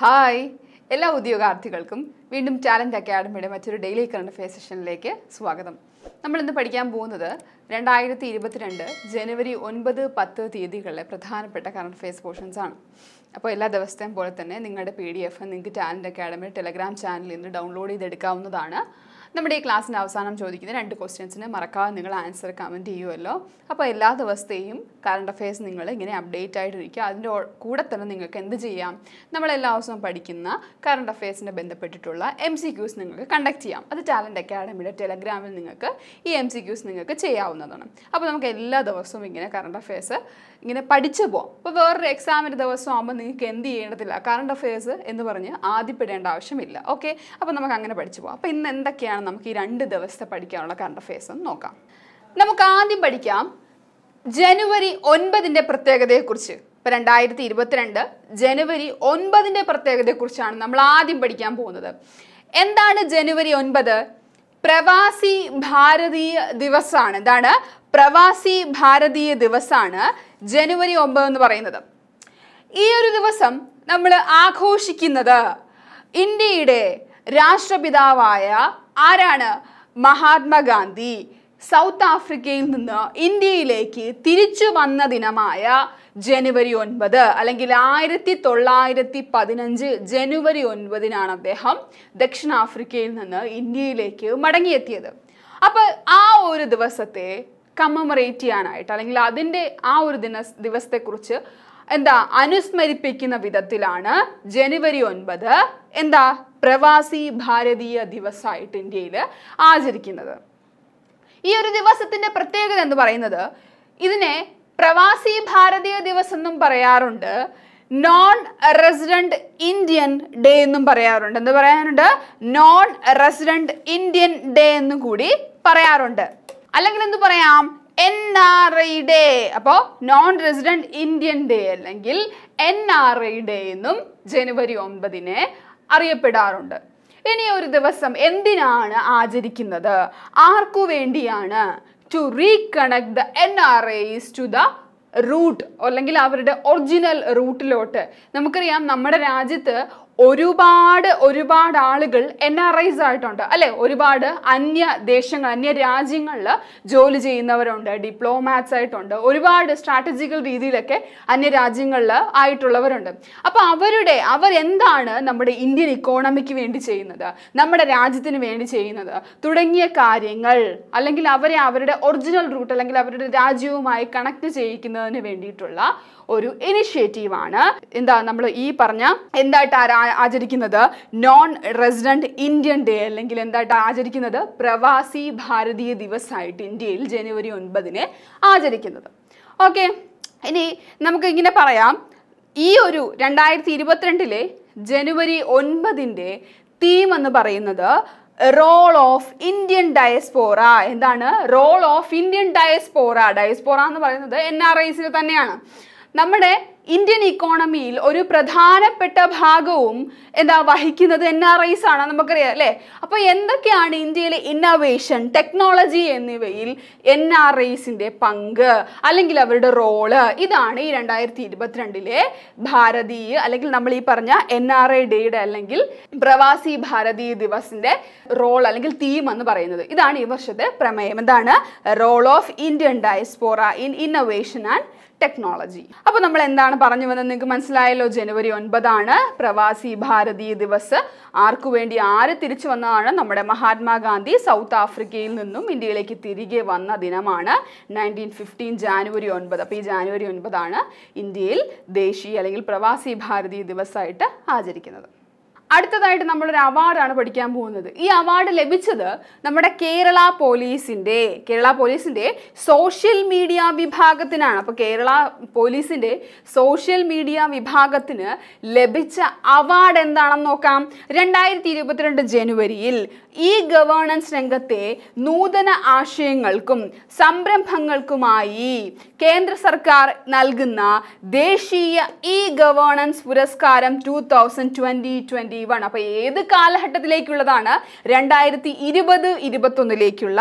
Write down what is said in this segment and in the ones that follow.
hi എല്ലാ ഉദ്യോഗാർത്ഥികൾക്കും വീണ്ടും talent അക്കാഡമിയുടെ മറ്റൊരു ഡെയിലി കറണ്ട് അഫെയർ സെഷനിലേക്ക് സ്വാഗതം നമ്മൾ ഇന്ന് പഠിക്കാൻ പോകുന്നത് രണ്ടായിരത്തി ഇരുപത്തിരണ്ട് ജനുവരി ഒൻപത് പത്ത് തീയതികളിലെ പ്രധാനപ്പെട്ട കറണ്ട് അഫെയർസ് പോർഷൻസ് ആണ് അപ്പോൾ എല്ലാ ദിവസത്തെയും പോലെ തന്നെ നിങ്ങളുടെ പി ഡി എഫ് നിങ്ങൾക്ക് ടാലൻറ്റ് അക്കാഡമി ടെലഗ്രാം ചാനലിൽ നിന്ന് ഡൗൺലോഡ് ചെയ്തെടുക്കാവുന്നതാണ് നമ്മുടെ ഈ ക്ലാസ്സിൻ്റെ അവസാനം ചോദിക്കുന്ന രണ്ട് ക്വസ്റ്റ്യൻസിന് മറക്കാതെ നിങ്ങൾ ആൻസർ കമൻറ്റ് ചെയ്യുമല്ലോ അപ്പോൾ എല്ലാ ദിവസത്തെയും കറണ്ട് അഫയേഴ്സ് നിങ്ങൾ ഇങ്ങനെ അപ്ഡേറ്റ് ആയിട്ടിരിക്കുക അതിൻ്റെ കൂടെ തന്നെ നിങ്ങൾക്ക് എന്ത് ചെയ്യാം നമ്മൾ എല്ലാ ദിവസവും പഠിക്കുന്ന കറണ്ട് അഫയേഴ്സിനെ ബന്ധപ്പെട്ടിട്ടുള്ള എം സി ക്യൂസ് നിങ്ങൾക്ക് കണ്ടക്ട് ചെയ്യാം അത് ടാലൻറ്റ് അക്കാഡമിയുടെ ടെലഗ്രാമിൽ നിങ്ങൾക്ക് ഈ എം സി ക്യൂസ് നിങ്ങൾക്ക് ചെയ്യാവുന്നതാണ് അപ്പോൾ നമുക്ക് എല്ലാ ദിവസവും ഇങ്ങനെ കറണ്ട് അഫയേഴ്സ് ഇങ്ങനെ പഠിച്ചു പോകാം അപ്പോൾ വേറൊരു എക്സാമിൻ്റെ ദിവസം ആകുമ്പോൾ നിങ്ങൾക്ക് എന്ത് ചെയ്യേണ്ടതില്ല കറണ്ട് അഫയേഴ്സ് എന്ന് പറഞ്ഞ് ആദ്യപ്പെടേണ്ട ആവശ്യമില്ല ഓക്കെ അപ്പോൾ നമുക്ക് അങ്ങനെ പഠിച്ചു പോകാം അപ്പോൾ ഇന്ന് എന്തൊക്കെയാണ് നമുക്ക് ഈ രണ്ട് ദിവസത്തെ പഠിക്കാനുള്ള കറണ്ട് അഫയേഴ്സ് ഒന്ന് നോക്കാം നമുക്ക് ആദ്യം പഠിക്കാം ജനുവരി ഒൻപതിൻ്റെ പ്രത്യേകതയെക്കുറിച്ച് ഇപ്പം രണ്ടായിരത്തി ഇരുപത്തിരണ്ട് ജനുവരി ഒൻപതിൻ്റെ പ്രത്യേകതയെക്കുറിച്ചാണ് നമ്മൾ ആദ്യം പഠിക്കാൻ പോകുന്നത് എന്താണ് ജനുവരി ഒൻപത് പ്രവാസി ഭാരതീയ ദിവസമാണ് എന്താണ് പ്രവാസി ഭാരതീയ ദിവസമാണ് ജനുവരി ഒമ്പത് എന്ന് പറയുന്നത് ഈ ഒരു ദിവസം നമ്മൾ ആഘോഷിക്കുന്നത് ഇന്ത്യയുടെ രാഷ്ട്രപിതാവായ ആരാണ് മഹാത്മാഗാന്ധി സൗത്ത് ആഫ്രിക്കയിൽ നിന്ന് ഇന്ത്യയിലേക്ക് തിരിച്ചു വന്ന ദിനമായ ജനുവരി ഒൻപത് അല്ലെങ്കിൽ ആയിരത്തി തൊള്ളായിരത്തി പതിനഞ്ച് ജനുവരി ഒൻപതിനാണ് അദ്ദേഹം ദക്ഷിണാഫ്രിക്കയിൽ നിന്ന് ഇന്ത്യയിലേക്ക് മടങ്ങിയെത്തിയത് അപ്പോൾ ആ ഒരു ദിവസത്തെ കമ്മമറേറ്റ് ചെയ്യാനായിട്ട് അല്ലെങ്കിൽ അതിൻ്റെ ആ ഒരു ദിന ദിവസത്തെക്കുറിച്ച് എന്താ അനുസ്മരിപ്പിക്കുന്ന വിധത്തിലാണ് ജനുവരി ഒൻപത് എന്താ പ്രവാസി ഭാരതീയ ദിവസമായിട്ട് ഇന്ത്യയിൽ ആചരിക്കുന്നത് ഈ ഒരു ദിവസത്തിന്റെ പ്രത്യേകത എന്ന് പറയുന്നത് ഇതിനെ പ്രവാസി ഭാരതീയ ദിവസം എന്നും പറയാറുണ്ട് നോൺ റെസിഡന്റ് ഇന്ത്യൻ ഡേ എന്നും പറയാറുണ്ട് എന്ന് പറയാനുണ്ട് നോൺ റെസിഡന്റ് ഇന്ത്യൻ ഡേ എന്നും കൂടി പറയാറുണ്ട് അല്ലെങ്കിൽ എന്ത് പറയാം എൻ ആർ ഐ ഡേ അപ്പോ നോൺ റെസിഡന്റ് ഇന്ത്യൻ ഡേ അല്ലെങ്കിൽ എൻ ആർ ഐ ഡേ എന്നും ജനുവരി ഒൻപതിനെ അറിയപ്പെടാറുണ്ട് ഇനി ഒരു ദിവസം എന്തിനാണ് ആചരിക്കുന്നത് ആർക്കു വേണ്ടിയാണ് to reconnect the N R Is to the root അല്ലെങ്കിൽ അവരുടെ ഒറിജിനൽ റൂട്ടിലോട്ട് നമുക്കറിയാം നമ്മുടെ രാജ്യത്ത് ഒരുപാട് ഒരുപാട് ആളുകൾ എൻ ആർ ഐസ് ആയിട്ടുണ്ട് അല്ലെ ഒരുപാട് അന്യ ദേശങ്ങൾ അന്യ രാജ്യങ്ങളിൽ ജോലി ചെയ്യുന്നവരുണ്ട് ഡിപ്ലോമാറ്റ്സ് ആയിട്ടുണ്ട് ഒരുപാട് സ്ട്രാറ്റജിക്കൽ രീതിയിലൊക്കെ അന്യ രാജ്യങ്ങളിൽ ആയിട്ടുള്ളവരുണ്ട് അപ്പോൾ അവരുടെ അവർ എന്താണ് നമ്മുടെ ഇന്ത്യൻ ഇക്കോണമിക്ക് വേണ്ടി ചെയ്യുന്നത് നമ്മുടെ രാജ്യത്തിന് വേണ്ടി ചെയ്യുന്നത് തുടങ്ങിയ കാര്യങ്ങൾ അല്ലെങ്കിൽ അവരെ അവരുടെ ഒറിജിനൽ റൂട്ട് അല്ലെങ്കിൽ അവരുടെ രാജ്യവുമായി കണക്ട് ചെയ്യിക്കുന്നതിന് വേണ്ടിയിട്ടുള്ള ഒരു ഇനിഷ്യേറ്റീവാണ് എന്താ നമ്മൾ ഈ പറഞ്ഞ എന്തായിട്ട് ആരാ ആചരിക്കുന്നത് നോൺ റെസിഡന്റ് ഇന്ത്യൻ ഡേ അല്ലെങ്കിൽ എന്തായിട്ട് ആചരിക്കുന്നത് പ്രവാസി ഭാരതീയ ദിവസമായിട്ട് ഇന്ത്യയിൽ ജനുവരി ഒൻപതിന് ആചരിക്കുന്നത് ഓക്കെ ഇനി നമുക്ക് ഇങ്ങനെ പറയാം ഈ ഒരു രണ്ടായിരത്തി ഇരുപത്തിരണ്ടിലെ ജനുവരി ഒൻപതിൻ്റെ തീം എന്ന് പറയുന്നത് റോൾ ഓഫ് ഇന്ത്യൻ ഡയസ്പോറ എന്താണ് role of Indian diaspora diaspora എന്ന് പറയുന്നത് എൻ ആർ ഐസിൽ തന്നെയാണ് നമ്മുടെ ഇന്ത്യൻ ഇക്കോണമിയിൽ ഒരു പ്രധാനപ്പെട്ട ഭാഗവും എന്താ വഹിക്കുന്നത് എൻ ആർ ഐസ് ആണ് നമുക്കറിയാം അല്ലേ അപ്പോൾ എന്തൊക്കെയാണ് ഇന്ത്യയിലെ ഇന്നോവേഷൻ ടെക്നോളജി എന്നിവയിൽ എൻ ആർ ഐസിൻ്റെ പങ്ക് അല്ലെങ്കിൽ അവരുടെ റോള് ഇതാണ് ഈ രണ്ടായിരത്തി ഇരുപത്തിരണ്ടിലെ ഭാരതീയ അല്ലെങ്കിൽ നമ്മൾ ഈ പറഞ്ഞ എൻ ആർ ഐ ഡേയുടെ അല്ലെങ്കിൽ പ്രവാസി ഭാരതീയ ദിവസിൻ്റെ റോൾ അല്ലെങ്കിൽ തീം എന്ന് പറയുന്നത് ഇതാണ് ഈ വർഷത്തെ പ്രമേയം എന്താണ് role of Indian diaspora in innovation and technology അപ്പോൾ നമ്മൾ എന്താണ് പറഞ്ഞു വന്നത് നിങ്ങൾക്ക് മനസ്സിലായല്ലോ ജനുവരി ഒൻപതാണ് പ്രവാസി ഭാരതീയ ദിവസ് ആർക്കു വേണ്ടി ആര് തിരിച്ചു വന്നതാണ് നമ്മുടെ മഹാത്മാഗാന്ധി സൗത്ത് ആഫ്രിക്കയിൽ നിന്നും ഇന്ത്യയിലേക്ക് തിരികെ വന്ന ദിനമാണ് നയൻറ്റീൻ ഫിഫ്റ്റീൻ ജാനുവരി ഒൻപത് അപ്പോൾ ഈ ജാനുവരി ഒൻപതാണ് ഇന്ത്യയിൽ ദേശീയ അല്ലെങ്കിൽ പ്രവാസി ഭാരതീയ ദിവസമായിട്ട് ആചരിക്കുന്നത് അടുത്തതായിട്ട് നമ്മളൊരു അവാർഡാണ് പഠിക്കാൻ പോകുന്നത് ഈ അവാർഡ് ലഭിച്ചത് നമ്മുടെ കേരള പോലീസിൻ്റെ കേരള പോലീസിൻ്റെ സോഷ്യൽ മീഡിയ വിഭാഗത്തിനാണ് അപ്പോൾ കേരള പോലീസിൻ്റെ സോഷ്യൽ മീഡിയ വിഭാഗത്തിന് ലഭിച്ച അവാർഡ് എന്താണെന്ന് നോക്കാം രണ്ടായിരത്തി ഇരുപത്തിരണ്ട് ജനുവരിയിൽ ഈ ഗവേണൻസ് രംഗത്തെ നൂതന ആശയങ്ങൾക്കും സംരംഭങ്ങൾക്കുമായി കേന്ദ്ര സർക്കാർ നൽകുന്ന ദേശീയ ഇ ഗവേണൻസ് പുരസ്കാരം ടു തൗസൻഡ് ട്വന്റി വൺ അപ്പൊ ഏത് കാലഘട്ടത്തിലേക്കുള്ളതാണ് രണ്ടായിരത്തി ഇരുപത് ഇരുപത്തൊന്നിലേക്കുള്ള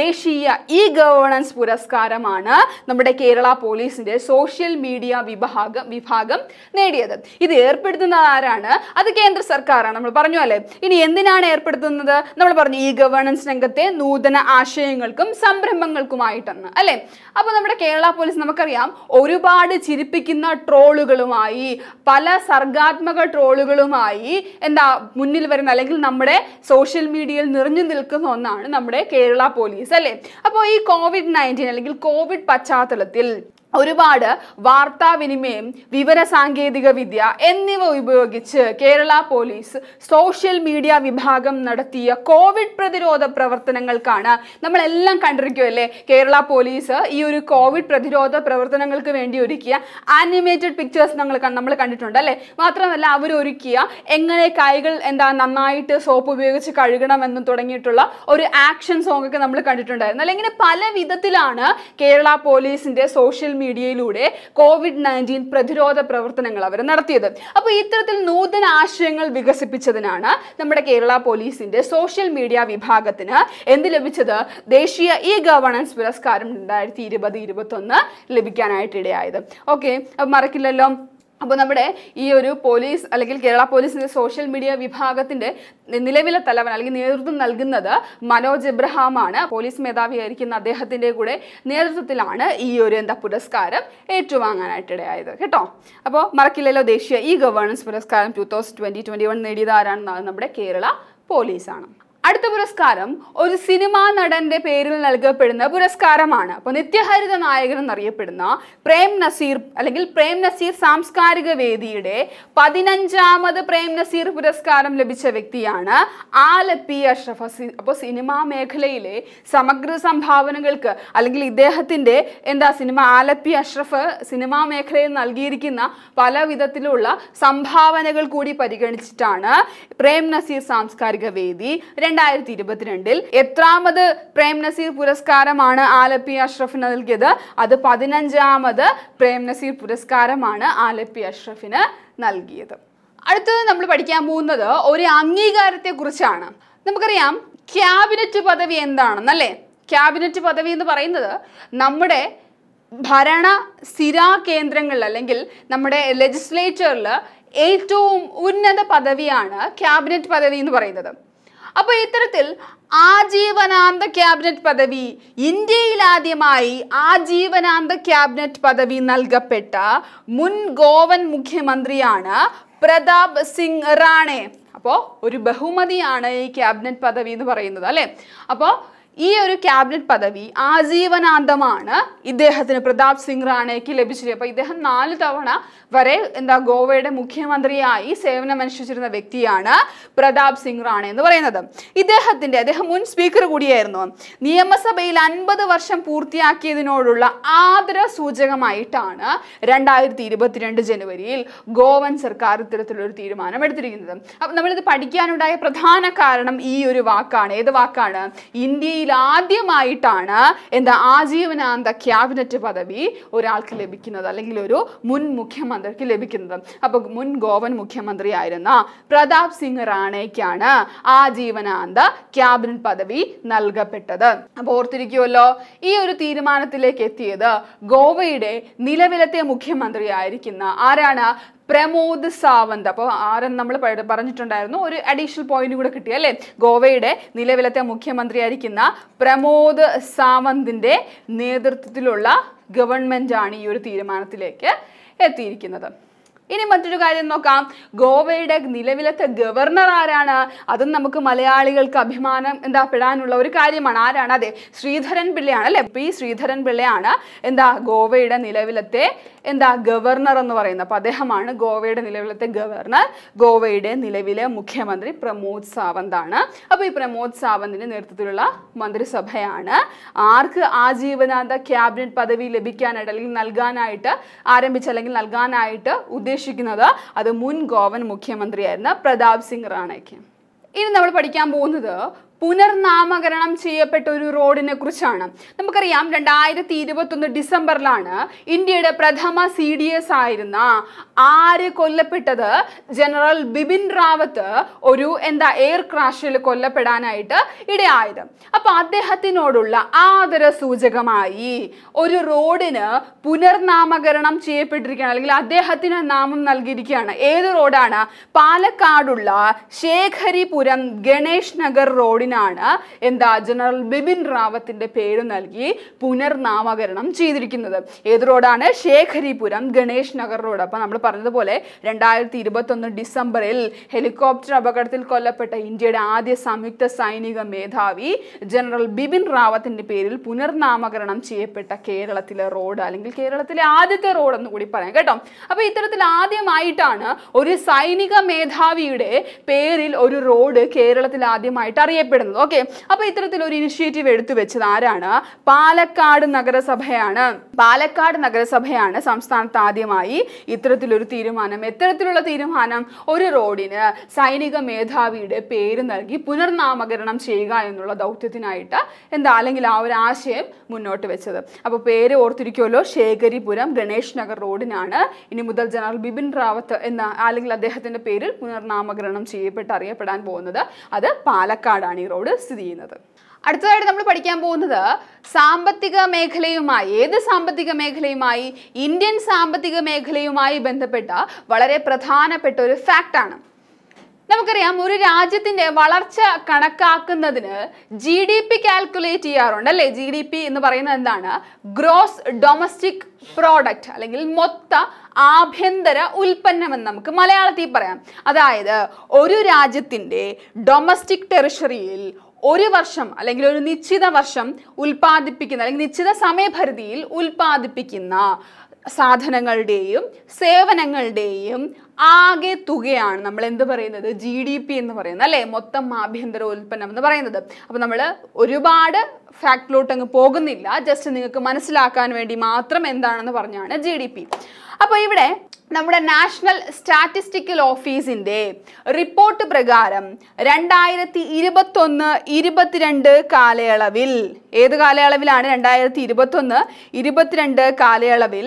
ദേശീയ ഇ ഗവേണൻസ് പുരസ്കാരമാണ് നമ്മുടെ കേരള പോലീസിന്റെ സോഷ്യൽ മീഡിയ വിഭാഗം വിഭാഗം നേടിയത് ഇത് ഏർപ്പെടുത്തുന്നത് ആരാണ് അത് കേന്ദ്ര സർക്കാരാണ് നമ്മൾ പറഞ്ഞു അല്ലേ ഇനി എന്തിനാണ് ഏർപ്പെടുത്തുന്നത് നമ്മൾ പറഞ്ഞു ഇ ഗവേണൻസ് രംഗത്തെ നൂതന ആശയങ്ങൾക്കും സംരംഭങ്ങൾക്കുമായിട്ടാണ് അല്ലേ അപ്പോൾ നമ്മുടെ കേരള പോലീസ് നമുക്കറിയാം ഒരുപാട് ചിരിപ്പിക്കുന്ന ട്രോളുകളുമായി പല സർഗാത്മക ട്രോളുകളുമായി എന്താ മുന്നിൽ വരുന്ന അല്ലെങ്കിൽ നമ്മുടെ സോഷ്യൽ മീഡിയയിൽ നിറഞ്ഞു നിൽക്കുന്ന ഒന്നാണ് നമ്മുടെ കേരള പോലീസ് അല്ലേ അപ്പോൾ ഈ കോവിഡ് നയൻറ്റീൻ അല്ലെങ്കിൽ കോവിഡ് പശ്ചാത്തലത്തിൽ ഒരുപാട് വാർത്താവിനിമയം വിവര സാങ്കേതിക വിദ്യ എന്നിവ ഉപയോഗിച്ച് കേരള പോലീസ് സോഷ്യൽ മീഡിയ വിഭാഗം നടത്തിയ കോവിഡ് പ്രതിരോധ പ്രവർത്തനങ്ങൾക്കാണ് നമ്മളെല്ലാം കണ്ടിരിക്കുമല്ലേ കേരള പോലീസ് ഈ ഒരു കോവിഡ് പ്രതിരോധ പ്രവർത്തനങ്ങൾക്ക് വേണ്ടി ഒരുക്കിയ ആനിമേറ്റഡ് പിക്ചേഴ്സ് നമ്മൾ നമ്മൾ കണ്ടിട്ടുണ്ട് അല്ലേ മാത്രമല്ല അവർ ഒരുക്കിയ എങ്ങനെ കൈകൾ എന്താ നന്നായിട്ട് സോപ്പ് ഉപയോഗിച്ച് എന്ന് തുടങ്ങിയിട്ടുള്ള ഒരു ആക്ഷൻ സോങ്ങൊക്കെ ഒക്കെ നമ്മൾ കണ്ടിട്ടുണ്ടായിരുന്നു അല്ലെങ്കിൽ ഇങ്ങനെ പല വിധത്തിലാണ് കേരള പോലീസിന്റെ സോഷ്യൽ മീഡിയ മീഡിയയിലൂടെ കോവിഡ് നയൻറ്റീൻ പ്രതിരോധ പ്രവർത്തനങ്ങൾ അവർ നടത്തിയത് അപ്പോൾ ഇത്തരത്തിൽ നൂതന ആശയങ്ങൾ വികസിപ്പിച്ചതിനാണ് നമ്മുടെ കേരള പോലീസിന്റെ സോഷ്യൽ മീഡിയ വിഭാഗത്തിന് എന്ത് ലഭിച്ചത് ദേശീയ ഇ ഗവർണൻസ് പുരസ്കാരം രണ്ടായിരത്തി ഇരുപത് ഇരുപത്തൊന്ന് ലഭിക്കാനായിട്ട് ഇടയായത് ഓക്കെ മറക്കില്ലല്ലോ അപ്പോൾ നമ്മുടെ ഈ ഒരു പോലീസ് അല്ലെങ്കിൽ കേരള പോലീസിൻ്റെ സോഷ്യൽ മീഡിയ വിഭാഗത്തിൻ്റെ നിലവിലെ തലവൻ അല്ലെങ്കിൽ നേതൃത്വം നൽകുന്നത് മനോജ് എബ്രഹാമാണ് പോലീസ് മേധാവിയായിരിക്കുന്ന അദ്ദേഹത്തിൻ്റെ കൂടെ നേതൃത്വത്തിലാണ് ഈ ഒരു എന്താ പുരസ്കാരം ഏറ്റുവാങ്ങാനായിട്ടിടയായത് കേട്ടോ അപ്പോൾ മറക്കില്ലല്ലോ ദേശീയ ഇ ഗവേണൻസ് പുരസ്കാരം two thousand twenty twenty one നമ്മുടെ കേരള പോലീസാണ് അടുത്ത പുരസ്കാരം ഒരു സിനിമാ നടന്റെ പേരിൽ നൽകപ്പെടുന്ന പുരസ്കാരമാണ് അപ്പോൾ നിത്യഹരിത നായകൻ എന്നറിയപ്പെടുന്ന പ്രേം നസീർ അല്ലെങ്കിൽ പ്രേം നസീർ സാംസ്കാരിക വേദിയുടെ പതിനഞ്ചാമത് പ്രേം നസീർ പുരസ്കാരം ലഭിച്ച വ്യക്തിയാണ് ആലപ്പി അഷ്റഫ് അപ്പോൾ സിനിമാ മേഖലയിലെ സമഗ്ര സംഭാവനകൾക്ക് അല്ലെങ്കിൽ ഇദ്ദേഹത്തിന്റെ എന്താ സിനിമ ആലപ്പി അഷ്റഫ് സിനിമാ മേഖലയിൽ നൽകിയിരിക്കുന്ന പല വിധത്തിലുള്ള സംഭാവനകൾ കൂടി പരിഗണിച്ചിട്ടാണ് പ്രേം നസീർ സാംസ്കാരിക വേദി രണ്ടായിരത്തി ഇരുപത്തിരണ്ടിൽ എത്രാമത് പ്രേം നസീർ പുരസ്കാരമാണ് ആലപ്പി അഷ്റഫിന് നൽകിയത് അത് പതിനഞ്ചാമത് പ്രേം നസീർ പുരസ്കാരമാണ് ആലപ്പി അഷ്റഫിന് നൽകിയത് അടുത്തത് നമ്മൾ പഠിക്കാൻ പോകുന്നത് ഒരു അംഗീകാരത്തെ കുറിച്ചാണ് നമുക്കറിയാം ക്യാബിനറ്റ് പദവി എന്താണെന്നല്ലേ ക്യാബിനറ്റ് പദവി എന്ന് പറയുന്നത് നമ്മുടെ ഭരണ സ്ഥിരാ കേന്ദ്രങ്ങളിൽ അല്ലെങ്കിൽ നമ്മുടെ ലെജിസ്ലേച്ചറിൽ ഏറ്റവും ഉന്നത പദവിയാണ് ക്യാബിനറ്റ് പദവി എന്ന് പറയുന്നത് അപ്പോൾ ഇത്തരത്തിൽ ആജീവനാന്ത ക്യാബിനറ്റ് പദവി ഇന്ത്യയിൽ ആദ്യമായി ആജീവനാന്ത ക്യാബിനറ്റ് പദവി നൽകപ്പെട്ട മുൻ ഗോവൻ മുഖ്യമന്ത്രിയാണ് പ്രതാപ് സിംഗ് റാണെ അപ്പോൾ ഒരു ബഹുമതിയാണ് ഈ ക്യാബിനറ്റ് പദവി എന്ന് പറയുന്നത് അല്ലേ അപ്പോൾ ഈ ഒരു ക്യാബിനറ്റ് പദവി ആജീവനാന്തമാണ് ഇദ്ദേഹത്തിന് പ്രതാപ് സിംഗ് റാണേക്ക് ലഭിച്ചത് അപ്പൊ ഇദ്ദേഹം നാല് തവണ വരെ എന്താ ഗോവയുടെ മുഖ്യമന്ത്രിയായി സേവനമനുഷ്ഠിച്ചിരുന്ന വ്യക്തിയാണ് പ്രതാപ് സിംഗ് റാണേ എന്ന് പറയുന്നത് ഇദ്ദേഹത്തിന്റെ അദ്ദേഹം മുൻ സ്പീക്കർ കൂടിയായിരുന്നു നിയമസഭയിൽ അൻപത് വർഷം പൂർത്തിയാക്കിയതിനോടുള്ള ആദര സൂചകമായിട്ടാണ് രണ്ടായിരത്തി ഇരുപത്തിരണ്ട് ജനുവരിയിൽ ഗോവൻ സർക്കാർ ഇത്തരത്തിലൊരു തീരുമാനം എടുത്തിരിക്കുന്നത് അപ്പൊ നമ്മളിത് പഠിക്കാനുണ്ടായ പ്രധാന കാരണം ഈ ഒരു വാക്കാണ് ഏത് വാക്കാണ് ഇന്ത്യയിൽ ഇന്ത്യയിൽ ആദ്യമായിട്ടാണ് എന്താ ആജീവനാന്ത ക്യാബിനറ്റ് പദവി ഒരാൾക്ക് ലഭിക്കുന്നത് അല്ലെങ്കിൽ ഒരു മുൻ മുഖ്യമന്ത്രിക്ക് ലഭിക്കുന്നത് അപ്പോൾ മുൻ ഗോവൻ മുഖ്യമന്ത്രിയായിരുന്ന പ്രതാപ് സിംഗ് റാണേക്കാണ് ആജീവനാന്ത ക്യാബിനറ്റ് പദവി നൽകപ്പെട്ടത് അപ്പോൾ ഓർത്തിരിക്കുമല്ലോ ഈ ഒരു തീരുമാനത്തിലേക്ക് എത്തിയത് ഗോവയുടെ നിലവിലത്തെ മുഖ്യമന്ത്രിയായിരിക്കുന്ന ആരാണ് പ്രമോദ് സാവന്ത് അപ്പോൾ ആരെന്ന് നമ്മൾ പറഞ്ഞിട്ടുണ്ടായിരുന്നു ഒരു അഡീഷണൽ പോയിന്റ് കൂടെ കിട്ടി അല്ലേ ഗോവയുടെ നിലവിലത്തെ മുഖ്യമന്ത്രിയായിരിക്കുന്ന പ്രമോദ് സാവന്തിൻ്റെ നേതൃത്വത്തിലുള്ള ഗവൺമെൻറ്റാണ് ഈ ഒരു തീരുമാനത്തിലേക്ക് എത്തിയിരിക്കുന്നത് ഇനി മറ്റൊരു കാര്യം നോക്കാം ഗോവയുടെ നിലവിലത്തെ ഗവർണർ ആരാണ് അതും നമുക്ക് മലയാളികൾക്ക് അഭിമാനം എന്താ പെടാനുള്ള ഒരു കാര്യമാണ് ആരാണ് അതെ ശ്രീധരൻ പിള്ളയാണ് അല്ലെ പി ശ്രീധരൻ പിള്ളയാണ് എന്താ ഗോവയുടെ നിലവിലത്തെ എന്താ ഗവർണർ എന്ന് പറയുന്നത് അപ്പൊ അദ്ദേഹമാണ് ഗോവയുടെ നിലവിലത്തെ ഗവർണർ ഗോവയുടെ നിലവിലെ മുഖ്യമന്ത്രി പ്രമോദ് സാവന്ത് ആണ് അപ്പോൾ ഈ പ്രമോദ് സാവന്തിന്റെ നേതൃത്വത്തിലുള്ള മന്ത്രിസഭയാണ് ആർക്ക് ആജീവനാന്ത ക്യാബിനറ്റ് പദവി ലഭിക്കാനായിട്ട് അല്ലെങ്കിൽ നൽകാനായിട്ട് ആരംഭിച്ച അല്ലെങ്കിൽ നൽകാനായിട്ട് ഉദ്ദേശിച്ചു ഉദ്ദേശിക്കുന്നത് അത് മുൻ ഗോവൻ മുഖ്യമന്ത്രിയായിരുന്ന പ്രതാപ് സിംഗ് റാണയ്ക്ക് ഇനി നമ്മൾ പഠിക്കാൻ പോകുന്നത് പുനർനാമകരണം ചെയ്യപ്പെട്ട ഒരു റോഡിനെ കുറിച്ചാണ് നമുക്കറിയാം രണ്ടായിരത്തി ഇരുപത്തൊന്ന് ഡിസംബറിലാണ് ഇന്ത്യയുടെ പ്രഥമ സി ഡി എസ് ആയിരുന്ന ആര് കൊല്ലപ്പെട്ടത് ജനറൽ ബിപിൻ റാവത്ത് ഒരു എന്താ എയർ ക്രാഷിൽ കൊല്ലപ്പെടാനായിട്ട് ഇടയായത് അപ്പൊ അദ്ദേഹത്തിനോടുള്ള ആദര സൂചകമായി ഒരു റോഡിന് പുനർനാമകരണം ചെയ്യപ്പെട്ടിരിക്കുകയാണ് അല്ലെങ്കിൽ അദ്ദേഹത്തിന് നാമം നൽകിയിരിക്കുകയാണ് ഏത് റോഡാണ് പാലക്കാടുള്ള ശേഖരിപുരം ഗണേഷ് നഗർ റോഡിന് ഇതിനാണ് എന്താ ജനറൽ ബിപിൻ റാവത്തിന്റെ പേര് നൽകി പുനർനാമകരണം ചെയ്തിരിക്കുന്നത് ഏത് റോഡാണ് ശേഖരിപുരം ഗണേഷ് നഗർ റോഡ് അപ്പൊ നമ്മൾ പറഞ്ഞതുപോലെ രണ്ടായിരത്തി ഇരുപത്തൊന്ന് ഡിസംബറിൽ ഹെലികോപ്റ്റർ അപകടത്തിൽ കൊല്ലപ്പെട്ട ഇന്ത്യയുടെ ആദ്യ സംയുക്ത സൈനിക മേധാവി ജനറൽ ബിപിൻ റാവത്തിന്റെ പേരിൽ പുനർനാമകരണം ചെയ്യപ്പെട്ട കേരളത്തിലെ റോഡ് അല്ലെങ്കിൽ കേരളത്തിലെ ആദ്യത്തെ റോഡ് എന്ന് കൂടി പറയാം കേട്ടോ അപ്പൊ ഇത്തരത്തിൽ ആദ്യമായിട്ടാണ് ഒരു സൈനിക മേധാവിയുടെ പേരിൽ ഒരു റോഡ് കേരളത്തിൽ ആദ്യമായിട്ട് അറിയപ്പെടുന്നത് അറിയപ്പെടുന്നത് ഓക്കെ അപ്പോൾ ഇത്തരത്തിൽ ഒരു ഇനിഷ്യേറ്റീവ് എടുത്തു വെച്ചത് ആരാണ് പാലക്കാട് നഗരസഭയാണ് പാലക്കാട് നഗരസഭയാണ് സംസ്ഥാനത്ത് ആദ്യമായി ഇത്തരത്തിലൊരു തീരുമാനം എത്തരത്തിലുള്ള തീരുമാനം ഒരു റോഡിന് സൈനിക മേധാവിയുടെ പേര് നൽകി പുനർനാമകരണം ചെയ്യുക എന്നുള്ള ദൗത്യത്തിനായിട്ട് എന്താ അല്ലെങ്കിൽ ആ ഒരു ആശയം മുന്നോട്ട് വെച്ചത് അപ്പോൾ പേര് ഓർത്തിരിക്കുമല്ലോ ശേഖരിപുരം ഗണേഷ് നഗർ റോഡിനാണ് ഇനി മുതൽ ജനറൽ ബിപിൻ റാവത്ത് എന്ന അല്ലെങ്കിൽ അദ്ദേഹത്തിന്റെ പേരിൽ പുനർനാമകരണം ചെയ്യപ്പെട്ട് അറിയപ്പെടാൻ പോകുന്നത് അത് പാലക്കാടാണ് ഈ റോഡ് സ്ഥിതി ചെയ്യുന്നത് അടുത്തതായിട്ട് നമ്മൾ പഠിക്കാൻ പോകുന്നത് സാമ്പത്തിക മേഖലയുമായി ഏത് സാമ്പത്തിക മേഖലയുമായി ഇന്ത്യൻ സാമ്പത്തിക മേഖലയുമായി ബന്ധപ്പെട്ട വളരെ പ്രധാനപ്പെട്ട ഒരു ഫാക്റ്റാണ് നമുക്കറിയാം ഒരു രാജ്യത്തിന്റെ വളർച്ച കണക്കാക്കുന്നതിന് ജി ഡി പി കാൽക്കുലേറ്റ് ചെയ്യാറുണ്ട് അല്ലെ ജി ഡി പി എന്ന് പറയുന്നത് എന്താണ് ഗ്രോസ് ഡൊമസ്റ്റിക് പ്രോഡക്റ്റ് അല്ലെങ്കിൽ മൊത്ത ആഭ്യന്തര ഉൽപ്പന്നം എന്ന് നമുക്ക് മലയാളത്തിൽ പറയാം അതായത് ഒരു രാജ്യത്തിന്റെ ഡൊമസ്റ്റിക് ടെറിഷറിയിൽ ഒരു വർഷം അല്ലെങ്കിൽ ഒരു നിശ്ചിത വർഷം ഉൽപ്പാദിപ്പിക്കുന്ന അല്ലെങ്കിൽ നിശ്ചിത സമയപരിധിയിൽ ഉൽപ്പാദിപ്പിക്കുന്ന സാധനങ്ങളുടെയും സേവനങ്ങളുടെയും ആകെ തുകയാണ് നമ്മൾ എന്ത് പറയുന്നത് ജി ഡി പി എന്ന് പറയുന്നത് അല്ലേ മൊത്തം ആഭ്യന്തര ഉൽപ്പന്നം എന്ന് പറയുന്നത് അപ്പോൾ നമ്മൾ ഒരുപാട് ഫാക്ടിലോട്ട് അങ്ങ് പോകുന്നില്ല ജസ്റ്റ് നിങ്ങൾക്ക് മനസ്സിലാക്കാൻ വേണ്ടി മാത്രം എന്താണെന്ന് പറഞ്ഞാണ് ജി ഡി പി അപ്പോൾ ഇവിടെ നമ്മുടെ നാഷണൽ സ്റ്റാറ്റിസ്റ്റിക്കൽ ഓഫീസിൻ്റെ റിപ്പോർട്ട് പ്രകാരം രണ്ടായിരത്തി ഇരുപത്തൊന്ന് ഇരുപത്തിരണ്ട് കാലയളവിൽ ഏത് കാലയളവിലാണ് രണ്ടായിരത്തി ഇരുപത്തൊന്ന് ഇരുപത്തിരണ്ട് കാലയളവിൽ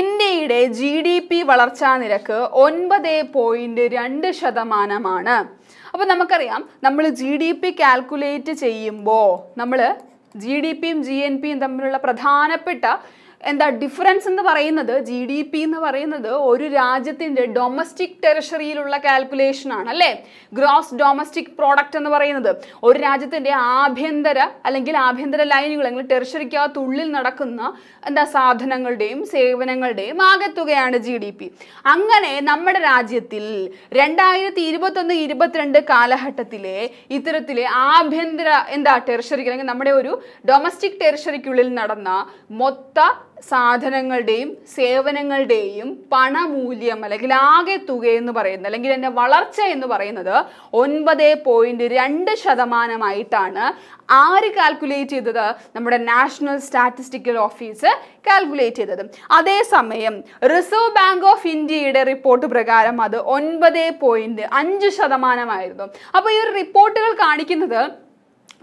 ഇന്ത്യയുടെ ജി ഡി പി വളർച്ചാ നിരക്ക് ഒൻപത് പോയിന്റ് രണ്ട് ശതമാനമാണ് അപ്പോൾ നമുക്കറിയാം നമ്മൾ ജി ഡി പി കാൽക്കുലേറ്റ് ചെയ്യുമ്പോൾ നമ്മൾ ജി ഡി പിയും ജി എൻ പിയും തമ്മിലുള്ള പ്രധാനപ്പെട്ട എന്താ ഡിഫറൻസ് എന്ന് പറയുന്നത് ജി ഡി പി എന്ന് പറയുന്നത് ഒരു രാജ്യത്തിൻ്റെ ഡൊമസ്റ്റിക് ടെറിഷറിയിലുള്ള കാൽക്കുലേഷൻ ആണ് അല്ലേ ഗ്രോസ് ഡൊമസ്റ്റിക് പ്രോഡക്റ്റ് എന്ന് പറയുന്നത് ഒരു രാജ്യത്തിൻ്റെ ആഭ്യന്തര അല്ലെങ്കിൽ ആഭ്യന്തര ലൈനുകൾ അല്ലെങ്കിൽ ടെറിഷറിക്കകത്തുള്ളിൽ നടക്കുന്ന എന്താ സാധനങ്ങളുടെയും സേവനങ്ങളുടെയും ആകെത്തുകയാണ് ജി ഡി പി അങ്ങനെ നമ്മുടെ രാജ്യത്തിൽ രണ്ടായിരത്തി ഇരുപത്തൊന്ന് ഇരുപത്തിരണ്ട് കാലഘട്ടത്തിലെ ഇത്തരത്തിലെ ആഭ്യന്തര എന്താ ടെറിഷറിക്ക് അല്ലെങ്കിൽ നമ്മുടെ ഒരു ഡൊമസ്റ്റിക് ടെറിഷറിക്കുള്ളിൽ നടന്ന മൊത്ത സാധനങ്ങളുടെയും സേവനങ്ങളുടെയും പണമൂല്യം അല്ലെങ്കിൽ ആകെ തുക എന്ന് പറയുന്നത് അല്ലെങ്കിൽ എൻ്റെ വളർച്ച എന്ന് പറയുന്നത് ഒൻപത് പോയിന്റ് രണ്ട് ശതമാനമായിട്ടാണ് ആര് കാൽക്കുലേറ്റ് ചെയ്തത് നമ്മുടെ നാഷണൽ സ്റ്റാറ്റിസ്റ്റിക്കൽ ഓഫീസ് കാൽക്കുലേറ്റ് ചെയ്തത് അതേസമയം റിസർവ് ബാങ്ക് ഓഫ് ഇന്ത്യയുടെ റിപ്പോർട്ട് പ്രകാരം അത് ഒൻപത് പോയിന്റ് അഞ്ച് ശതമാനമായിരുന്നു അപ്പോൾ ഈ റിപ്പോർട്ടുകൾ കാണിക്കുന്നത്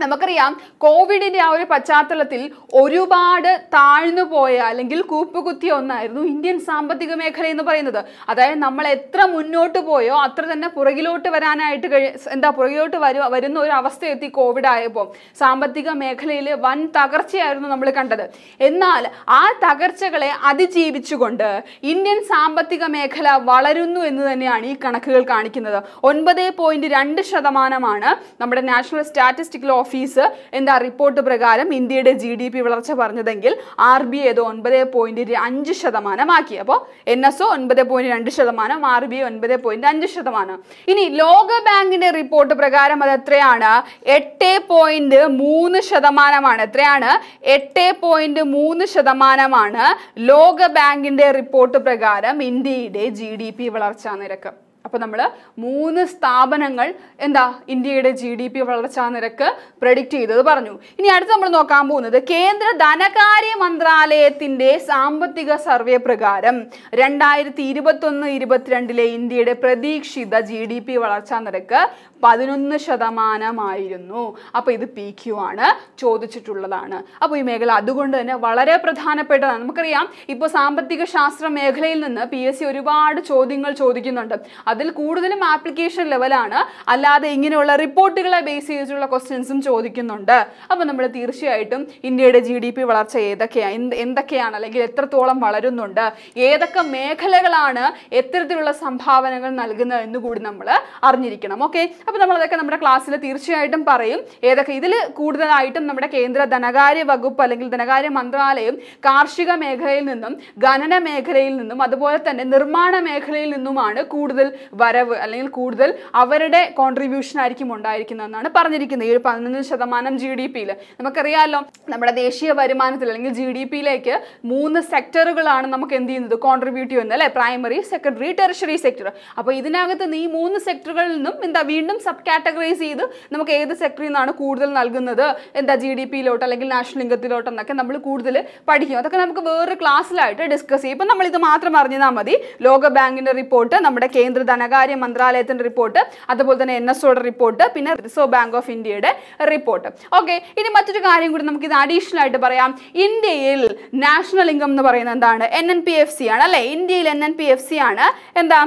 നമുക്കറിയാം കോവിഡിന്റെ ആ ഒരു പശ്ചാത്തലത്തിൽ ഒരുപാട് താഴ്ന്നു പോയ അല്ലെങ്കിൽ കൂപ്പുകുത്തിയ ഒന്നായിരുന്നു ഇന്ത്യൻ സാമ്പത്തിക മേഖല എന്ന് പറയുന്നത് അതായത് നമ്മൾ എത്ര മുന്നോട്ട് പോയോ അത്ര തന്നെ പുറകിലോട്ട് വരാനായിട്ട് കഴി എന്താ പുറകിലോട്ട് വരു വരുന്ന ഒരു അവസ്ഥയെത്തി കോവിഡ് ആയപ്പോൾ സാമ്പത്തിക മേഖലയിൽ വൻ തകർച്ചയായിരുന്നു നമ്മൾ കണ്ടത് എന്നാൽ ആ തകർച്ചകളെ അതിജീവിച്ചുകൊണ്ട് ഇന്ത്യൻ സാമ്പത്തിക മേഖല വളരുന്നു എന്ന് തന്നെയാണ് ഈ കണക്കുകൾ കാണിക്കുന്നത് ഒൻപത് പോയിന്റ് രണ്ട് ശതമാനമാണ് നമ്മുടെ നാഷണൽ സ്റ്റാറ്റിസ്റ്റിക്കൽ ഓഫീസ് എന്താ റിപ്പോർട്ട് പ്രകാരം ഇന്ത്യയുടെ ജി ഡി പി വളർച്ച പറഞ്ഞതെങ്കിൽ ആർ ബി ഐ അത് ഒൻപത് പോയിന്റ് അഞ്ച് ശതമാനമാക്കി അപ്പോൾ എൻ എസ് ഒ ഒൻപത് പോയിന്റ് രണ്ട് ശതമാനം ആർ ബി ഐ ഒൻപത് പോയിന്റ് അഞ്ച് ശതമാനം ഇനി ലോക ബാങ്കിന്റെ റിപ്പോർട്ട് പ്രകാരം അത് എത്രയാണ് എട്ട് പോയിന്റ് മൂന്ന് ശതമാനമാണ് എത്രയാണ് എട്ട് പോയിന്റ് മൂന്ന് ശതമാനമാണ് ലോക ബാങ്കിന്റെ റിപ്പോർട്ട് പ്രകാരം ഇന്ത്യയുടെ ജി ഡി പി വളർച്ചാ നിരക്ക് അപ്പോൾ നമ്മൾ മൂന്ന് സ്ഥാപനങ്ങൾ എന്താ ഇന്ത്യയുടെ ജി ഡി പി വളർച്ചാ നിരക്ക് പ്രഡിക്റ്റ് ചെയ്തത് പറഞ്ഞു ഇനി അടുത്ത് നമ്മൾ നോക്കാൻ പോകുന്നത് കേന്ദ്ര ധനകാര്യ മന്ത്രാലയത്തിന്റെ സാമ്പത്തിക സർവേ പ്രകാരം രണ്ടായിരത്തി ഇരുപത്തൊന്ന് ഇരുപത്തിരണ്ടിലെ ഇന്ത്യയുടെ പ്രതീക്ഷിത ജി ഡി പി വളർച്ചാ നിരക്ക് പതിനൊന്ന് ശതമാനമായിരുന്നു അപ്പോൾ ഇത് പി ക്യു ആണ് ചോദിച്ചിട്ടുള്ളതാണ് അപ്പോൾ ഈ മേഖല അതുകൊണ്ട് തന്നെ വളരെ പ്രധാനപ്പെട്ടതാണ് നമുക്കറിയാം ഇപ്പോൾ സാമ്പത്തിക ശാസ്ത്ര മേഖലയിൽ നിന്ന് പി എസ് സി ഒരുപാട് ചോദ്യങ്ങൾ ചോദിക്കുന്നുണ്ട് അതിൽ കൂടുതലും ആപ്ലിക്കേഷൻ ലെവലാണ് അല്ലാതെ ഇങ്ങനെയുള്ള റിപ്പോർട്ടുകളെ ബേസ് ചെയ്തിട്ടുള്ള ക്വസ്റ്റ്യൻസും ചോദിക്കുന്നുണ്ട് അപ്പോൾ നമ്മൾ തീർച്ചയായിട്ടും ഇന്ത്യയുടെ ജി ഡി പി വളർച്ച ഏതൊക്കെയാണ് എന്ത് എന്തൊക്കെയാണ് അല്ലെങ്കിൽ എത്രത്തോളം വളരുന്നുണ്ട് ഏതൊക്കെ മേഖലകളാണ് എത്തരത്തിലുള്ള സംഭാവനകൾ നൽകുന്നത് എന്ന് കൂടി നമ്മൾ അറിഞ്ഞിരിക്കണം ഓക്കെ അപ്പോൾ നമ്മളതൊക്കെ നമ്മുടെ ക്ലാസ്സിൽ തീർച്ചയായിട്ടും പറയും ഏതൊക്കെ ഇതിൽ കൂടുതലായിട്ടും നമ്മുടെ കേന്ദ്ര ധനകാര്യ വകുപ്പ് അല്ലെങ്കിൽ ധനകാര്യ മന്ത്രാലയം കാർഷിക മേഖലയിൽ നിന്നും ഖനന മേഖലയിൽ നിന്നും അതുപോലെ തന്നെ നിർമ്മാണ മേഖലയിൽ നിന്നുമാണ് കൂടുതൽ വരവ് അല്ലെങ്കിൽ കൂടുതൽ അവരുടെ കോൺട്രിബ്യൂഷൻ ആയിരിക്കും ഉണ്ടായിരിക്കുന്നതെന്നാണ് പറഞ്ഞിരിക്കുന്നത് ഈ ഒരു പതിനൊന്ന് ശതമാനം ജി ഡി പിയിൽ നമുക്കറിയാമല്ലോ നമ്മുടെ ദേശീയ വരുമാനത്തിൽ അല്ലെങ്കിൽ ജി ഡി പിയിലേക്ക് മൂന്ന് സെക്ടറുകളാണ് നമുക്ക് എന്ത് ചെയ്യുന്നത് കോൺട്രിബ്യൂട്ട് ചെയ്യുന്നത് അല്ലേ പ്രൈമറി സെക്കൻഡറി ടെറിഷറി സെക്ടർ അപ്പോൾ ഇതിനകത്ത് ഈ മൂന്ന് സെക്ടറുകളിൽ നിന്നും എന്താ വീണ്ടും സബ് കാറ്റഗറൈസ് ചെയ്ത് നമുക്ക് ഏത് സെക്ടറിൽ നിന്നാണ് കൂടുതൽ നൽകുന്നത് എന്താ ജി ഡി പിയിലോട്ട് അല്ലെങ്കിൽ നാഷണൽ ഇൻകത്തിലോട്ട് എന്നൊക്കെ നമ്മൾ കൂടുതൽ പഠിക്കും അതൊക്കെ നമുക്ക് വേറൊരു ക്ലാസ്സിലായിട്ട് ഡിസ്കസ് ചെയ്യും ഇപ്പം നമ്മളിത് മാത്രം അറിഞ്ഞാൽ മതി ലോക ബാങ്കിൻ്റെ റിപ്പോർട്ട് നമ്മുടെ കേന്ദ്ര ധനകാര്യ മന്ത്രാലയത്തിൻ്റെ റിപ്പോർട്ട് അതുപോലെ തന്നെ എൻ എസ് ഒയുടെ റിപ്പോർട്ട് പിന്നെ റിസർവ് ബാങ്ക് ഓഫ് ഇന്ത്യയുടെ റിപ്പോർട്ട് ഓക്കെ ഇനി മറ്റൊരു കാര്യം കൂടി നമുക്ക് ഇത് അഡീഷണൽ ആയിട്ട് പറയാം ഇന്ത്യയിൽ നാഷണൽ ഇൻകം എന്ന് പറയുന്നത് എന്താണ് N N P F C ആണ് അല്ലേ ഇന്ത്യയിൽ N N P F C ആണ് എന്താ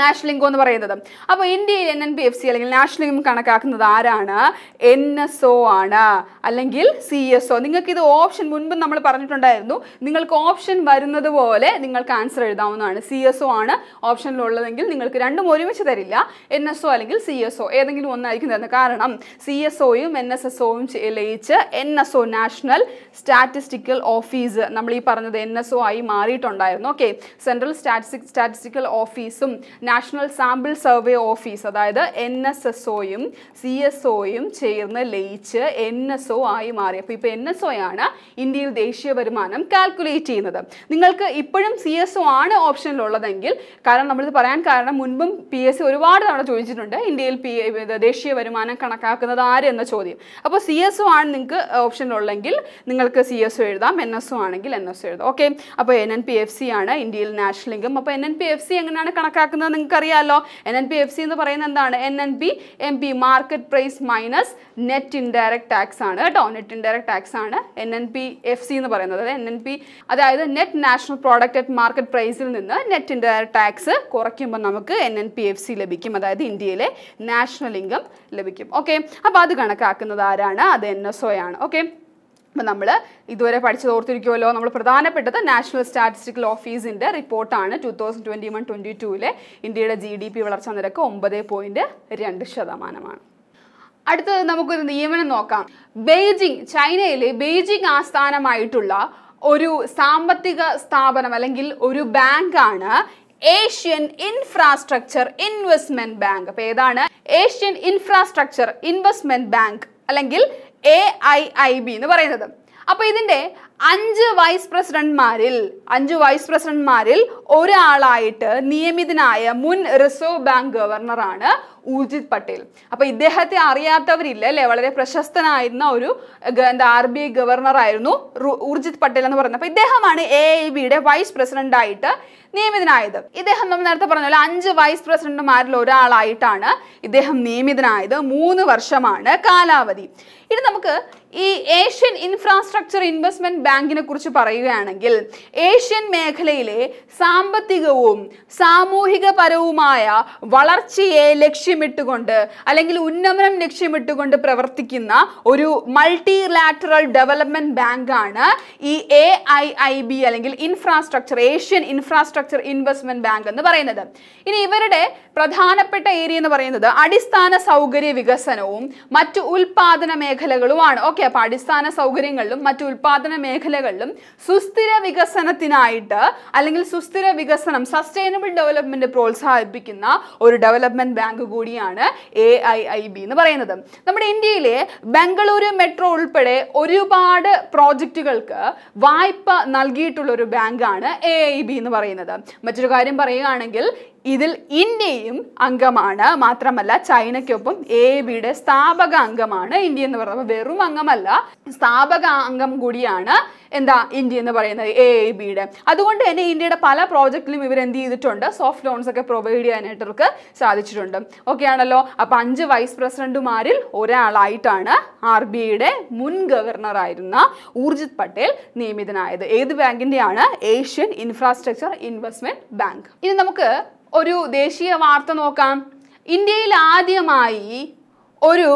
നാഷണൽ ഇൻകം എന്ന് പറയുന്നത് അപ്പോൾ ഇന്ത്യയിൽ N N P F C അല്ലെങ്കിൽ നാഷണൽ ഇൻകം കണക്കാക്കുന്നത് ആരാണ് എൻ എസ് ഒ ആണ് അല്ലെങ്കിൽ സി എസ് ഒ നിങ്ങൾക്ക് ഇത് ഓപ്ഷൻ മുൻപ് നമ്മൾ പറഞ്ഞിട്ടുണ്ടായിരുന്നു നിങ്ങൾക്ക് ഓപ്ഷൻ വരുന്നത് പോലെ നിങ്ങൾക്ക് ആൻസർ എഴുതാവുന്നതാണ് സി എസ് ഒ ആണ് ഓപ്ഷനിലുള്ളതെങ്കിൽ നിങ്ങൾക്ക് രണ്ടും ഒരുമിച്ച് തരില്ല എൻ എസ് ഒ അല്ലെങ്കിൽ സി എസ് ഒ ഏതെങ്കിലും ഒന്നായിരിക്കും തരുന്നത് കാരണം സി എസ് ഒയും എൻ എസ് എസ് ഒയും ലയിച്ച് N S O national statistical office നമ്മൾ ഈ പറഞ്ഞത് എൻ എസ് ഒ ആയി മാറിയിട്ടുണ്ടായിരുന്നു ഓക്കെ സെൻട്രൽ സ്റ്റാറ്റിസ്റ്റിക് സ്റ്റാറ്റിസ്റ്റിക്കൽ ഓഫീസും നാഷണൽ സാമ്പിൾ സർവേ ഓഫീസ് അതായത് എൻ എസ് എസ് ഒയും സി എസ് ഒയും ചേർന്ന് ലയിച്ച് എൻ എസ് ഒ ആയി മാറി അപ്പോൾ ഇപ്പോൾ എൻ എസ് ഒ ആണ് ഇന്ത്യയിൽ ദേശീയ വരുമാനം കാൽക്കുലേറ്റ് ചെയ്യുന്നത് നിങ്ങൾക്ക് ഇപ്പോഴും സി എസ് ഒ ആണ് ഓപ്ഷനിലുള്ളതെങ്കിൽ കാരണം നമ്മളിത് പറയാൻ കാരണം മുൻപും പി എസ് സി ഒരുപാട് തവണ ചോദിച്ചിട്ടുണ്ട് ഇന്ത്യയിൽ പി ദേശീയ വരുമാനം കണക്കാക്കുന്നത് ആര് എന്ന ചോദ്യം അപ്പോൾ സി എസ് ഒ ആണ് നിങ്ങൾക്ക് ഓപ്ഷനിലുള്ളെങ്കിൽ നിങ്ങൾക്ക് സി എസ് ഒ എഴുതാം എൻ എസ് ഒ ആണെങ്കിൽ എൻ എസ് ഒ എഴുതാം ഓക്കെ അപ്പോൾ N N P F C ആണ് ഇന്ത്യയിൽ നാഷണൽ ഇൻകം അപ്പോൾ N N P F C എങ്ങനെയാണ് കണക്കാക്കുന്നത് നിങ്ങൾക്ക് നിങ്ങൾക്കറിയാമല്ലോ N N P F C എന്ന് പറയുന്നത് എന്താണ് N N P M P market price minus net indirect tax ആണ് കേട്ടോ നെറ്റ് ഇൻഡയറക്റ്റ് ടാക്സ് ആണ് N N P F C എന്ന് പറയുന്നത് എൻ എൻ പി അതായത് net national product at market പ്രൈസിൽ നിന്ന് നെറ്റ് ഇൻഡയറക്റ്റ് ടാക്സ് കുറയ്ക്കുമ്പോൾ നമുക്ക് N N P F C ലഭിക്കും അതായത് ഇന്ത്യയിലെ നാഷണൽ ഇൻകം ലഭിക്കും ഓക്കെ അപ്പോൾ അത് കണക്കാക്കുന്നത് ആരാണ് അത് എൻ എസ് ഒ ആണ് ഓക്കെ അപ്പം നമ്മൾ ഇതുവരെ പഠിച്ചത് ഓർത്തിരിക്കുമല്ലോ നമ്മൾ പ്രധാനപ്പെട്ടത് നാഷണൽ സ്റ്റാറ്റിസ്റ്റിക്കൽ ഓഫീസിൻ്റെ റിപ്പോർട്ടാണ് two thousand twenty one twenty ടുവിലെ ഇന്ത്യയുടെ ജി ഡി പി വളർച്ചാ നിരക്ക് ഒമ്പത് പോയിൻറ്റ് രണ്ട് ശതമാനമാണ് അടുത്തത് നമുക്കൊരു നിയമനം നോക്കാം ബെയ്ജിങ് ചൈനയിലെ ബെയ്ജിങ് ആസ്ഥാനമായിട്ടുള്ള ഒരു സാമ്പത്തിക സ്ഥാപനം അല്ലെങ്കിൽ ഒരു ബാങ്കാണ് ഏഷ്യൻ ഇൻഫ്രാസ്ട്രക്ചർ ഇൻവെസ്റ്റ്മെന്റ് ബാങ്ക് അപ്പോൾ ഏതാണ് ഏഷ്യൻ ഇൻഫ്രാസ്ട്രക്ചർ ഇൻവെസ്റ്റ്മെന്റ് ബാങ്ക് അല്ലെങ്കിൽ എ ഐ ഐ ബി എന്ന് പറയുന്നത് അപ്പോൾ ഇതിൻ്റെ അഞ്ച് വൈസ് പ്രസിഡന്റ്മാരിൽ അഞ്ച് വൈസ് പ്രസിഡന്റ്മാരിൽ ഒരാളായിട്ട് നിയമിതനായ മുൻ റിസർവ് ബാങ്ക് ഗവർണറാണ് ഊർജിത് പട്ടേൽ അപ്പൊ ഇദ്ദേഹത്തെ അറിയാത്തവരില്ല അല്ലെ വളരെ പ്രശസ്തനായിരുന്ന ഒരു എന്താ ആർ ബി ഐ ആയിരുന്നു ഊർജിത് പട്ടേൽ എന്ന് പറയുന്നത് അപ്പൊ ഇദ്ദേഹമാണ് എ ഐ ബിയുടെ വൈസ് ആയിട്ട് നിയമിതനായത് ഇദ്ദേഹം നമ്മൾ നേരത്തെ പറഞ്ഞ പോലെ അഞ്ച് വൈസ് പ്രസിഡന്റുമാരിൽ ഒരാളായിട്ടാണ് ഇദ്ദേഹം നിയമിതനായത് മൂന്ന് വർഷമാണ് കാലാവധി ഇനി നമുക്ക് ഈ ഏഷ്യൻ ഇൻഫ്രാസ്ട്രക്ചർ ഇൻവെസ്റ്റ്മെന്റ് ബാങ്കിനെ കുറിച്ച് പറയുകയാണെങ്കിൽ ഏഷ്യൻ മേഖലയിലെ സാമ്പത്തികവും സാമൂഹികപരവുമായ വളർച്ചയെ ലക്ഷ്യമിട്ടുകൊണ്ട് അല്ലെങ്കിൽ ഉന്നമനം ലക്ഷ്യമിട്ടുകൊണ്ട് പ്രവർത്തിക്കുന്ന ഒരു മൾട്ടി ലാറ്ററൽ ഡെവലപ്മെന്റ് ബാങ്കാണ് ഈ എ ഐ ഐ ബി അല്ലെങ്കിൽ infrastructure Asian infrastructure investment bank എന്ന് പറയുന്നത് ഇനി ഇവരുടെ പ്രധാനപ്പെട്ട ഏരിയ എന്ന് പറയുന്നത് അടിസ്ഥാന സൗകര്യ വികസനവും മറ്റു ഉൽപാദന മേഖലകളുമാണ് ഓക്കെ അപ്പോൾ അടിസ്ഥാന സൗകര്യങ്ങളിലും മറ്റു ഉൽപാദന മേഖലകളിലും സുസ്ഥിര വികസനത്തിനായിട്ട് അല്ലെങ്കിൽ സുസ്ഥിര വികസനം സസ്റ്റൈനബിൾ ഡെവലപ്മെന്റ് പ്രോത്സാഹിപ്പിക്കുന്ന ഒരു ഡെവലപ്മെന്റ് ബാങ്ക് കൂടിയാണ് എ ഐ ഐ ബി എന്ന് പറയുന്നത് നമ്മുടെ ഇന്ത്യയിലെ ബംഗളൂരു മെട്രോ ഉൾപ്പെടെ ഒരുപാട് പ്രോജക്റ്റുകൾക്ക് വായ്പ നൽകിയിട്ടുള്ള ഒരു ബാങ്കാണ് എ ഐ ബി എന്ന് പറയുന്നത് മറ്റൊരു കാര്യം പറയുകയാണെങ്കിൽ ഇതിൽ ഇന്ത്യയും അംഗമാണ് മാത്രമല്ല ചൈനയ്ക്കൊപ്പം എ ബിയുടെ സ്ഥാപക അംഗമാണ് ഇന്ത്യ എന്ന് പറയുന്നത് വെറും അംഗമല്ല സ്ഥാപക അംഗം കൂടിയാണ് എന്താ ഇന്ത്യ എന്ന് പറയുന്നത് എ ബിയുടെ അതുകൊണ്ട് തന്നെ ഇന്ത്യയുടെ പല പ്രോജക്റ്റിലും ഇവർ എന്ത് ചെയ്തിട്ടുണ്ട് സോഫ്റ്റ് ലോൺസ് ഒക്കെ പ്രൊവൈഡ് ചെയ്യാനായിട്ട് അവർക്ക് സാധിച്ചിട്ടുണ്ട് ഓക്കെ ആണല്ലോ അപ്പൊ അഞ്ച് വൈസ് പ്രസിഡന്റുമാരിൽ ഒരാളായിട്ടാണ് ആർ ബി ഐയുടെ മുൻ ഗവർണർ ആയിരുന്ന ഊർജിത് പട്ടേൽ നിയമിതനായത് ഏത് ബാങ്കിന്റെയാണ് ഏഷ്യൻ ഇൻഫ്രാസ്ട്രക്ചർ ഇൻവെസ്റ്റ്മെന്റ് ബാങ്ക് ഇനി നമുക്ക് ഒരു ദേശീയ വാർത്ത നോക്കാം ഇന്ത്യയിൽ ആദ്യമായി ഒരു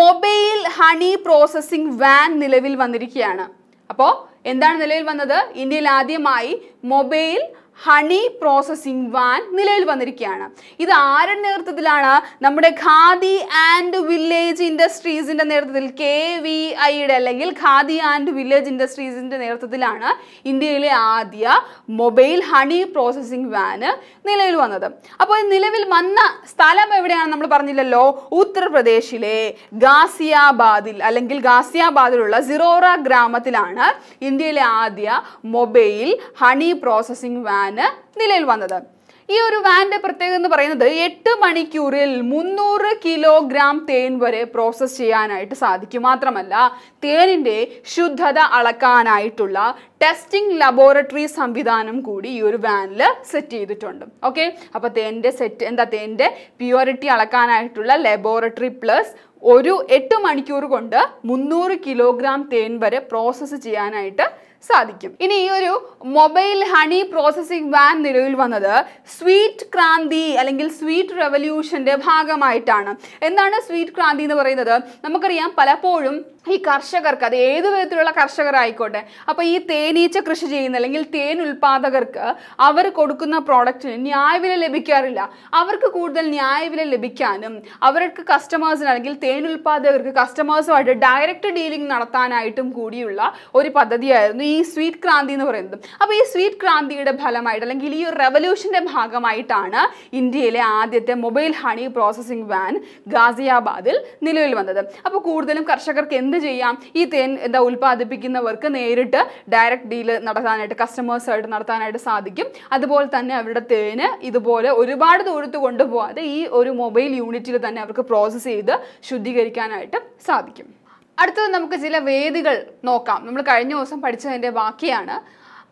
മൊബൈൽ ഹണി പ്രോസസ്സിംഗ് വാൻ നിലവിൽ വന്നിരിക്കുകയാണ് അപ്പോൾ എന്താണ് നിലവിൽ വന്നത് ഇന്ത്യയിൽ ആദ്യമായി മൊബൈൽ ഹണി പ്രോസസ്സിംഗ് വാൻ നിലയിൽ വന്നിരിക്കുകയാണ് ഇത് ആരുടെ നേതൃത്വത്തിലാണ് നമ്മുടെ ഖാദി ആൻഡ് വില്ലേജ് ഇൻഡസ്ട്രീസിൻ്റെ നേതൃത്വത്തിൽ കെ വി ഐയുടെ അല്ലെങ്കിൽ ഖാദി ആൻഡ് വില്ലേജ് ഇൻഡസ്ട്രീസിൻ്റെ നേതൃത്വത്തിലാണ് ഇന്ത്യയിലെ ആദ്യ മൊബൈൽ ഹണി പ്രോസസ്സിംഗ് വാന് നിലയിൽ വന്നത് അപ്പോൾ നിലവിൽ വന്ന സ്ഥലം എവിടെയാണ് നമ്മൾ പറഞ്ഞില്ലല്ലോ ഉത്തർപ്രദേശിലെ ഗാസിയാബാദിൽ അല്ലെങ്കിൽ ഗാസിയാബാദിലുള്ള സിറോറ ഗ്രാമത്തിലാണ് ഇന്ത്യയിലെ ആദ്യ മൊബൈൽ ഹണി പ്രോസസ്സിംഗ് വാൻ വാന് നിലയിൽ വന്നത് ഈ ഒരു വാൻ്റെ പ്രത്യേകത എന്ന് പറയുന്നത് എട്ട് മണിക്കൂറിൽ മുന്നൂറ് കിലോഗ്രാം തേൻ വരെ പ്രോസസ്സ് ചെയ്യാനായിട്ട് സാധിക്കും മാത്രമല്ല തേനിൻ്റെ ശുദ്ധത അളക്കാനായിട്ടുള്ള ടെസ്റ്റിംഗ് ലബോറട്ടറി സംവിധാനം കൂടി ഈ ഒരു വാനിൽ സെറ്റ് ചെയ്തിട്ടുണ്ട് ഓക്കെ അപ്പോൾ തേൻ്റെ സെറ്റ് എന്താ തേൻ്റെ പ്യൂരിറ്റി അളക്കാനായിട്ടുള്ള ലബോറട്ടറി പ്ലസ് ഒരു എട്ട് മണിക്കൂർ കൊണ്ട് മുന്നൂറ് കിലോഗ്രാം തേൻ വരെ പ്രോസസ്സ് ചെയ്യാനായിട്ട് സാധിക്കും ഇനി ഈ ഒരു മൊബൈൽ ഹണി പ്രോസസ്സിംഗ് വാൻ നിലവിൽ വന്നത് സ്വീറ്റ് ക്രാന്തി അല്ലെങ്കിൽ സ്വീറ്റ് റെവല്യൂഷന്റെ ഭാഗമായിട്ടാണ് എന്താണ് സ്വീറ്റ് ക്രാന്തി എന്ന് പറയുന്നത് നമുക്കറിയാം പലപ്പോഴും ഈ കർഷകർക്ക് അത് ഏത് വിധത്തിലുള്ള കർഷകരായിക്കോട്ടെ അപ്പോൾ ഈ തേനീച്ച കൃഷി ചെയ്യുന്ന അല്ലെങ്കിൽ തേൻ ഉൽപാദകർക്ക് അവർ കൊടുക്കുന്ന പ്രോഡക്റ്റിന് ന്യായവില ലഭിക്കാറില്ല അവർക്ക് കൂടുതൽ ന്യായവില ലഭിക്കാനും അവർക്ക് കസ്റ്റമേഴ്സിന് അല്ലെങ്കിൽ തേൻ ഉൽപാദകർക്ക് കസ്റ്റമേഴ്സുമായിട്ട് ഡയറക്റ്റ് ഡീലിംഗ് നടത്താനായിട്ടും കൂടിയുള്ള ഒരു പദ്ധതിയായിരുന്നു ഈ സ്വീറ്റ് ക്രാന്തി എന്ന് പറയുന്നത് അപ്പോൾ ഈ സ്വീറ്റ് ക്രാന്തിയുടെ ഫലമായിട്ട് അല്ലെങ്കിൽ ഈ ഒരു റെവല്യൂഷൻ്റെ ഭാഗമായിട്ടാണ് ഇന്ത്യയിലെ ആദ്യത്തെ മൊബൈൽ ഹണി പ്രോസസ്സിംഗ് വാൻ ഗാസിയാബാദിൽ നിലവിൽ വന്നത് അപ്പോൾ കൂടുതലും കർഷകർക്ക് എന്ത് ചെയ്യാം ഈ തേൻ എന്താ ഉൽപ്പാദിപ്പിക്കുന്നവർക്ക് നേരിട്ട് ഡയറക്റ്റ് ഡീല് നടത്താനായിട്ട് കസ്റ്റമേഴ്സായിട്ട് നടത്താനായിട്ട് സാധിക്കും അതുപോലെ തന്നെ അവരുടെ തേന് ഇതുപോലെ ഒരുപാട് ദൂരത്ത് കൊണ്ടുപോകാതെ ഈ ഒരു മൊബൈൽ യൂണിറ്റിൽ തന്നെ അവർക്ക് പ്രോസസ്സ് ചെയ്ത് ശുദ്ധീകരിക്കാനായിട്ട് സാധിക്കും അടുത്തത് നമുക്ക് ചില വേദികൾ നോക്കാം നമ്മൾ കഴിഞ്ഞ ദിവസം പഠിച്ചതിൻ്റെ ബാക്കിയാണ്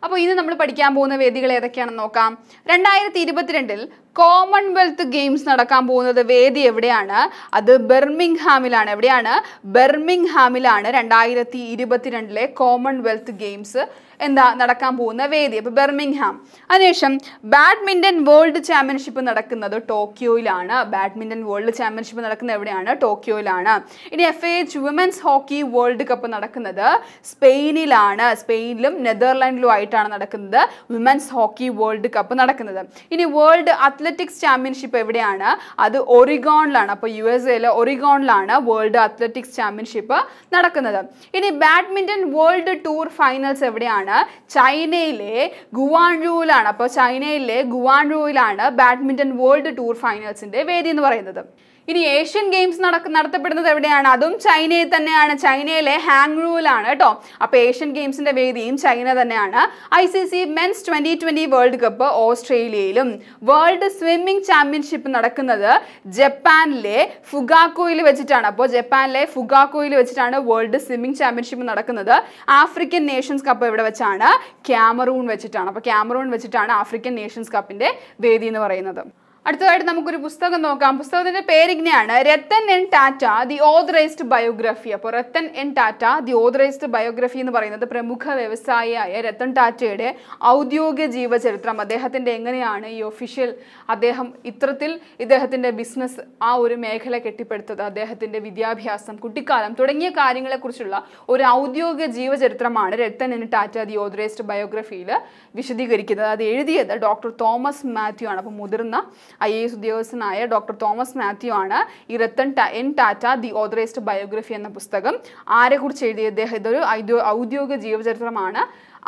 അപ്പോൾ ഇന്ന് നമ്മൾ പഠിക്കാൻ പോകുന്ന വേദികൾ ഏതൊക്കെയാണെന്ന് നോക്കാം രണ്ടായിരത്തി ഇരുപത്തിരണ്ടിൽ കോമൺവെൽത്ത് ഗെയിംസ് നടക്കാൻ പോകുന്നത് വേദി എവിടെയാണ് അത് ബെർമിംഗ്ഹാമിലാണ് എവിടെയാണ് ബെർമിംഗ്ഹാമിലാണ് രണ്ടായിരത്തി ഇരുപത്തിരണ്ടിലെ കോമൺവെൽത്ത് ഗെയിംസ് എന്താ നടക്കാൻ പോകുന്ന വേദി അപ്പോൾ ബെർമിംഗ്ഹാം അതിനുശേഷം ബാഡ്മിന്റൺ വേൾഡ് ചാമ്പ്യൻഷിപ്പ് നടക്കുന്നത് ടോക്കിയോയിലാണ് ബാഡ്മിന്റൺ വേൾഡ് ചാമ്പ്യൻഷിപ്പ് നടക്കുന്നത് എവിടെയാണ് ടോക്കിയോയിലാണ് ഇനി F H women's hockey world cup നടക്കുന്നത് സ്പെയിനിലാണ് സ്പെയിനിലും നെതർലാൻഡിലും ആയിട്ടാണ് നടക്കുന്നത് വുമൻസ് ഹോക്കി വേൾഡ് കപ്പ് നടക്കുന്നത് ഇനി വേൾഡ് അത്ലറ്റിക്സ് ചാമ്പ്യൻഷിപ്പ് എവിടെയാണ് അത് ഒറിഗോണിലാണ് അപ്പോൾ യു എസ് എയിലെ ഒറിഗോണിലാണ് വേൾഡ് അത്ലറ്റിക്സ് ചാമ്പ്യൻഷിപ്പ് നടക്കുന്നത് ഇനി ബാഡ്മിന്റൺ വേൾഡ് ടൂർ ഫൈനൽസ് എവിടെയാണ് ആണ് ചൈനയിലെ ഗുവാൻഡൂവിലാണ് അപ്പോൾ ചൈനയിലെ ഗുവാൻഡൂവിലാണ് ബാഡ്മിൻ്റൺ വേൾഡ് ടൂർ ഫൈനൽസിൻ്റെ വേദി എന്ന് പറയുന്നത് ഇനി ഏഷ്യൻ ഗെയിംസ് നടക്ക നടത്തപ്പെടുന്നത് എവിടെയാണ് അതും ചൈനയിൽ തന്നെയാണ് ചൈനയിലെ ഹാങ്റൂവിലാണ് കേട്ടോ അപ്പോൾ ഏഷ്യൻ ഗെയിംസിന്റെ വേദിയും ചൈന തന്നെയാണ് I C C men's twenty twenty world cup ഓസ്ട്രേലിയയിലും വേൾഡ് സ്വിമ്മിംഗ് ചാമ്പ്യൻഷിപ്പ് നടക്കുന്നത് ജപ്പാനിലെ ഫുഗാക്കോയിൽ വെച്ചിട്ടാണ് അപ്പോൾ ജപ്പാനിലെ ഫുഗാക്കോയിൽ വെച്ചിട്ടാണ് വേൾഡ് സ്വിമ്മിംഗ് ചാമ്പ്യൻഷിപ്പ് നടക്കുന്നത് ആഫ്രിക്കൻ നേഷൻസ് കപ്പ് എവിടെ വെച്ചാണ് ക്യാമറൂൺ വെച്ചിട്ടാണ് അപ്പോൾ ക്യാമറൂൺ വെച്ചിട്ടാണ് ആഫ്രിക്കൻ നേഷൻസ് കപ്പിന്റെ വേദി എന്ന് പറയുന്നത് അടുത്തതായിട്ട് നമുക്കൊരു പുസ്തകം നോക്കാം പുസ്തകത്തിന്റെ പേരിങ്ങനെയാണ് Ratan N Tata the authorised biography അപ്പോൾ Ratan N Tata the authorised biography എന്ന് പറയുന്നത് പ്രമുഖ വ്യവസായിയായ രത്തൻ ടാറ്റയുടെ ഔദ്യോഗിക ജീവചരിത്രം അദ്ദേഹത്തിന്റെ എങ്ങനെയാണ് ഈ ഒഫീഷ്യൽ അദ്ദേഹം ഇത്രത്തിൽ ഇദ്ദേഹത്തിന്റെ ബിസിനസ് ആ ഒരു മേഖല കെട്ടിപ്പടുത്തത് അദ്ദേഹത്തിന്റെ വിദ്യാഭ്യാസം കുട്ടിക്കാലം തുടങ്ങിയ കാര്യങ്ങളെക്കുറിച്ചുള്ള ഒരു ഔദ്യോഗിക ജീവചരിത്രമാണ് Ratan N Tata the authorised ബയോഗ്രഫിയിൽ വിശദീകരിക്കുന്നത് അത് എഴുതിയത് ഡോക്ടർ തോമസ് മാത്യു ആണ് അപ്പോൾ മുതിർന്ന ഐ എ എസ് ഉദ്യോഗസ്ഥനായ ഡോക്ടർ തോമസ് മാത്യു ആണ് ഈ Ratan N Tata the authorised biography എന്ന പുസ്തകം ആരെക്കുറിച്ച് എഴുതിയ അദ്ദേഹം ഇതൊരു ഔദ്യോഗിക ജീവചരിത്രമാണ്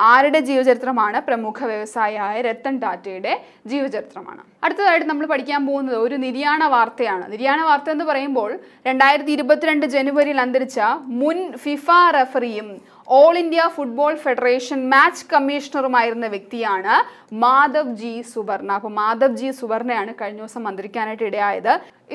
ആരുടെ ജീവചരിത്രമാണ് പ്രമുഖ വ്യവസായിയായ രത്തൻ ടാറ്റയുടെ ജീവചരിത്രമാണ് അടുത്തതായിട്ട് നമ്മൾ പഠിക്കാൻ പോകുന്നത് ഒരു നിര്യാണ വാർത്തയാണ് നിര്യാണ വാർത്ത എന്ന് പറയുമ്പോൾ രണ്ടായിരത്തി ഇരുപത്തിരണ്ട് ജനുവരിയിൽ അന്തരിച്ച മുൻ ഫിഫ റഫറിയും all India football federation match കമ്മീഷണറുമായിരുന്ന വ്യക്തിയാണ് മാധവ് ജി സുവർണ അപ്പോൾ മാധവ് ജി സുവർണയാണ് കഴിഞ്ഞ ദിവസം മന്ത്രിക്കാനായിട്ട് ഇടയായത്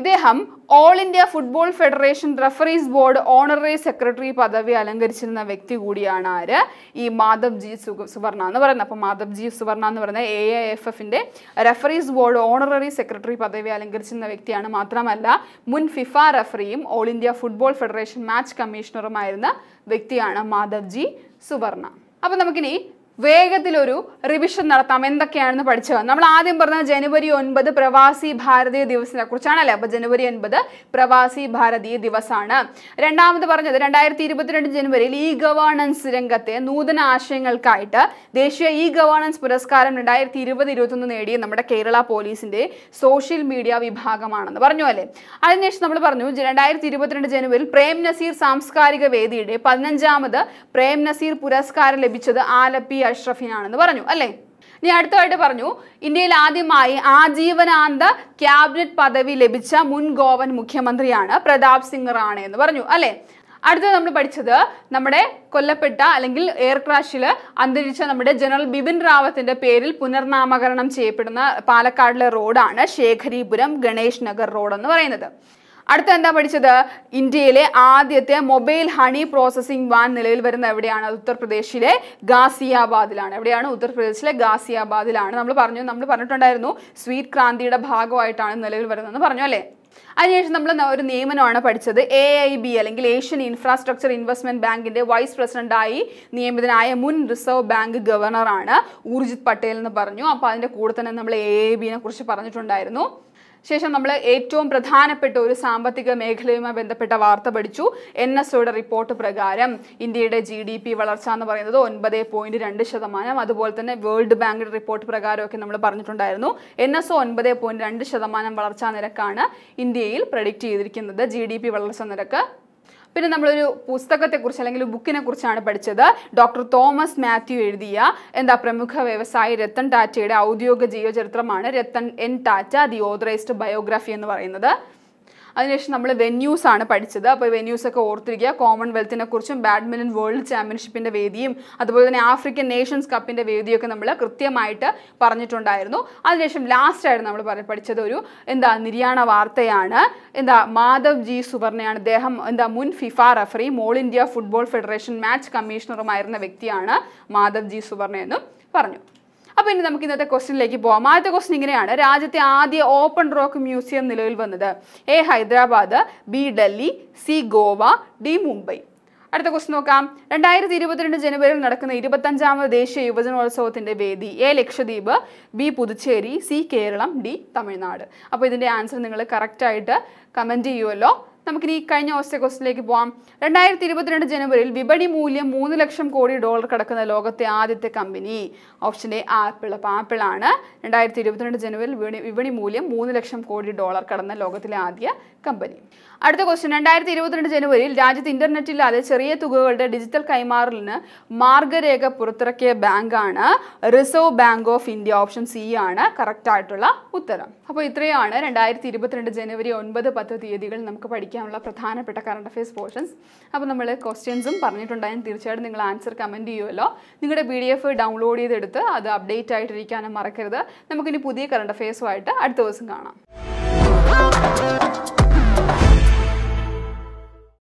ഇദ്ദേഹം all India football federation referees board honorary secretary പദവി അലങ്കരിച്ചിരുന്ന വ്യക്തി കൂടിയാണ് ആര് ഈ മാധവ് ജി സുവർണ എന്ന് പറയുന്നത് അപ്പോൾ മാധവ് ജി സുവർണ എന്ന് പറയുന്നത് എ ഐ എഫ് എഫിൻ്റെ റഫറീസ് ബോർഡ് ഓണററി സെക്രട്ടറി പദവി അലങ്കരിച്ചിരുന്ന വ്യക്തിയാണ് മാത്രമല്ല മുൻ ഫിഫ റഫറിയും all India football federation match കമ്മീഷണറുമായിരുന്ന വ്യക്തിയാണ് മാധവ് ജി സുവർണ അപ്പോൾ നമുക്കിനി വേഗത്തിലൊരു റിവിഷൻ നടത്താം എന്തൊക്കെയാണെന്ന് പഠിച്ചത് നമ്മൾ ആദ്യം പറഞ്ഞ ജനുവരി ഒൻപത് പ്രവാസി ഭാരതീയ ദിവസിനെ കുറിച്ചാണല്ലേ അപ്പോൾ ജനുവരി ഒൻപത് പ്രവാസി ഭാരതീയ ദിവസമാണ് രണ്ടാമത് പറഞ്ഞത് രണ്ടായിരത്തി ഇരുപത്തിരണ്ട് ജനുവരിയിൽ ഇ ഗവേണൻസ് രംഗത്തെ നൂതന ആശയങ്ങൾക്കായിട്ട് ദേശീയ ഇ ഗവേണൻസ് പുരസ്കാരം രണ്ടായിരത്തി ഇരുപത് ഇരുപത്തൊന്ന് നേടിയ നമ്മുടെ കേരള പോലീസിന്റെ സോഷ്യൽ മീഡിയ വിഭാഗമാണെന്ന് പറഞ്ഞു അല്ലേ അതിനുശേഷം നമ്മൾ പറഞ്ഞു രണ്ടായിരത്തി ഇരുപത്തിരണ്ട് ജനുവരിയിൽ പ്രേം നസീർ സാംസ്കാരിക വേദിയുടെ പതിനഞ്ചാമത് പ്രേം നസീർ പുരസ്കാരം ലഭിച്ചത് ആലപ്പി അഷ്റഫിനാണെന്ന് പറഞ്ഞു അല്ലേ ഇനി അടുത്തതായിട്ട് പറഞ്ഞു ഇന്ത്യയിൽ ആദ്യമായി ആജീവനാന്ത ക്യാബിനറ്റ് പദവി ലഭിച്ച മുൻ ഗോവൻ മുഖ്യമന്ത്രിയാണ് പ്രതാപ് സിംഗ് റാണെ എന്ന് പറഞ്ഞു അല്ലേ അടുത്തത് നമ്മൾ പഠിച്ചത് നമ്മുടെ കൊല്ലപ്പെട്ട അല്ലെങ്കിൽ എയർ ക്രാഷിൽ അന്തരിച്ച നമ്മുടെ ജനറൽ ബിപിൻ റാവത്തിന്റെ പേരിൽ പുനർനാമകരണം ചെയ്യപ്പെടുന്ന പാലക്കാടിലെ റോഡാണ് ശേഖരീപുരം ഗണേഷ് നഗർ റോഡ് എന്ന് പറയുന്നത് അടുത്ത എന്താ പഠിച്ചത് ഇന്ത്യയിലെ ആദ്യത്തെ മൊബൈൽ ഹണി പ്രോസസ്സിംഗ് വാൻ നിലവിൽ വരുന്ന എവിടെയാണ് ഉത്തർപ്രദേശിലെ ഗാസിയാബാദിലാണ് എവിടെയാണ് ഉത്തർപ്രദേശിലെ ഗാസിയാബാദിലാണ് നമ്മൾ പറഞ്ഞു നമ്മൾ പറഞ്ഞിട്ടുണ്ടായിരുന്നു സ്വീറ്റ് ക്രാന്തിയുടെ ഭാഗമായിട്ടാണ് നിലവിൽ വരുന്നതെന്ന് പറഞ്ഞു അല്ലേ അതിനുശേഷം നമ്മൾ ഒരു നിയമനമാണ് പഠിച്ചത് എ ഐ ബി അല്ലെങ്കിൽ ഏഷ്യൻ ഇൻഫ്രാസ്ട്രക്ചർ ഇൻവെസ്റ്റ്മെന്റ് ബാങ്കിന്റെ വൈസ് പ്രസിഡന്റായി നിയമിതനായ മുൻ റിസർവ് ബാങ്ക് ഗവർണറാണ് ഊർജിത് പട്ടേൽ എന്ന് പറഞ്ഞു അപ്പോൾ അതിന്റെ കൂടെ തന്നെ നമ്മൾ എ ഐ ബിനെ കുറിച്ച് പറഞ്ഞിട്ടുണ്ടായിരുന്നു ശേഷം നമ്മൾ ഏറ്റവും പ്രധാനപ്പെട്ട ഒരു സാമ്പത്തിക മേഖലയുമായി ബന്ധപ്പെട്ട വാർത്ത പഠിച്ചു എൻ എസ് ഒയുടെ റിപ്പോർട്ട് പ്രകാരം ഇന്ത്യയുടെ ജി ഡി പി വളർച്ച എന്ന് പറയുന്നത് ഒൻപത് പോയിന്റ് രണ്ട് ശതമാനം അതുപോലെ തന്നെ വേൾഡ് ബാങ്കിന്റെ റിപ്പോർട്ട് പ്രകാരമൊക്കെ നമ്മൾ പറഞ്ഞിട്ടുണ്ടായിരുന്നു എൻ എസ് ഒ ഒൻപത് പോയിന്റ് രണ്ട് ശതമാനം വളർച്ചാ നിരക്കാണ് ഇന്ത്യയിൽ പ്രഡിക്റ്റ് ചെയ്തിരിക്കുന്നത് ജി ഡി പി വളർച്ചാ നിരക്ക് പിന്നെ നമ്മളൊരു കുറിച്ച് അല്ലെങ്കിൽ ബുക്കിനെ കുറിച്ചാണ് പഠിച്ചത് ഡോക്ടർ തോമസ് മാത്യു എഴുതിയ എന്താ പ്രമുഖ വ്യവസായി രത്തൻ ടാറ്റയുടെ ഔദ്യോഗിക ജീവചരിത്രമാണ് Ratan N Tata the authorised biography എന്ന് പറയുന്നത് അതിനുശേഷം നമ്മൾ വെന്യൂസ് ആണ് പഠിച്ചത് അപ്പോൾ വെന്യൂസ് ഒക്കെ ഓർത്തിരിക്കുക കോമൺവെൽത്തിനെ കുറിച്ചും ബാഡ്മിൻ്റൺ വേൾഡ് ചാമ്പ്യൻഷിപ്പിൻ്റെ വേദിയും അതുപോലെ തന്നെ ആഫ്രിക്കൻ നേഷൻസ് കപ്പിൻ്റെ വേദിയൊക്കെ നമ്മൾ കൃത്യമായിട്ട് പറഞ്ഞിട്ടുണ്ടായിരുന്നു അതിനുശേഷം ലാസ്റ്റ് ആയിട്ട് നമ്മൾ പഠിച്ചത് ഒരു എന്താ നിര്യാണ വാർത്തയാണ് എന്താ മാധവ് ജി സുവർണയാണ് അദ്ദേഹം എന്താ മുൻ ഫിഫ റഫറി മോൾ ഇന്ത്യ ഫുട്ബോൾ ഫെഡറേഷൻ മാച്ച് കമ്മീഷണറുമായിരുന്ന വ്യക്തിയാണ് മാധവ് ജി സുവർണയെന്നും പറഞ്ഞു അപ്പോൾ ഇനി നമുക്ക് ഇന്നത്തെ ക്വസ്റ്റിനിലേക്ക് പോകാം ആദ്യത്തെ ക്വസ്റ്റിൻ ഇങ്ങനെയാണ് രാജ്യത്തെ ആദ്യ ഓപ്പൺ റോക്ക് മ്യൂസിയം നിലവിൽ വന്നത് A Hyderabad B Delhi C Goa D Mumbai അടുത്ത ക്വസ്റ്റ്യൻ നോക്കാം രണ്ടായിരത്തി ഇരുപത്തിരണ്ട് ജനുവരിയിൽ നടക്കുന്ന ഇരുപത്തഞ്ചാമത് ദേശീയ യുവജനോത്സവത്തിന്റെ വേദി A Lakshadweep B Puducherry C Keralam D Tamil Nadu അപ്പോൾ ഇതിന്റെ ആൻസർ നിങ്ങൾ ആയിട്ട് കമൻറ്റ് ചെയ്യുമല്ലോ നമുക്കിനി കഴിഞ്ഞ ഓസ്റ്റ ക്വസ്റ്റിലേക്ക് പോവാം രണ്ടായിരത്തി ഇരുപത്തിരണ്ട് ജനുവരിയിൽ വിപണി മൂല്യം മൂന്ന് ലക്ഷം കോടി ഡോളർ കിടക്കുന്ന ലോകത്തെ ആദ്യത്തെ കമ്പനി ഓപ്ഷൻ എ ആപ്പിൾ അപ്പോൾ ആപ്പിൾ ആണ് രണ്ടായിരത്തി ഇരുപത്തിരണ്ട് ജനുവരിയിൽ വിപണി വിപണി മൂല്യം മൂന്ന് ലക്ഷം കോടി ഡോളർ കടന്ന ലോകത്തിലെ ആദ്യ കമ്പനി അടുത്ത ക്വസ്റ്റ്യൻ രണ്ടായിരത്തി ഇരുപത്തിരണ്ട് ജനുവരിയിൽ രാജ്യത്ത് ഇന്റർനെറ്റ് ഇല്ലാതെ ചെറിയ തുകകളുടെ ഡിജിറ്റൽ കൈമാറലിന് മാർഗരേഖ പുറത്തിറക്കിയ ബാങ്കാണ് reserve bank of India option C ആണ് കറക്റ്റ് ആയിട്ടുള്ള ഉത്തരം അപ്പോൾ ഇത്രയാണ് രണ്ടായിരത്തി ഇരുപത്തിരണ്ട് ജനുവരി ഒൻപത് പത്ത് തീയതികൾ നമുക്ക് പഠിക്കാനുള്ള പ്രധാനപ്പെട്ട കറണ്ട് അഫയേഴ്സ് പോർഷൻസ് അപ്പോൾ നമ്മൾ ക്വസ്റ്റ്യൻസും പറഞ്ഞിട്ടുണ്ടായാലും തീർച്ചയായിട്ടും നിങ്ങൾ ആൻസർ കമൻറ്റ് ചെയ്യുമല്ലോ നിങ്ങളുടെ പി ഡി എഫ് ഡൗൺലോഡ് ചെയ്തെടുത്ത് അത് അപ്ഡേറ്റ് ആയിട്ടിരിക്കാനും മറക്കരുത് നമുക്കിനി പുതിയ കറണ്ട് അഫയേഴ്സുമായിട്ട് അടുത്ത ദിവസം കാണാം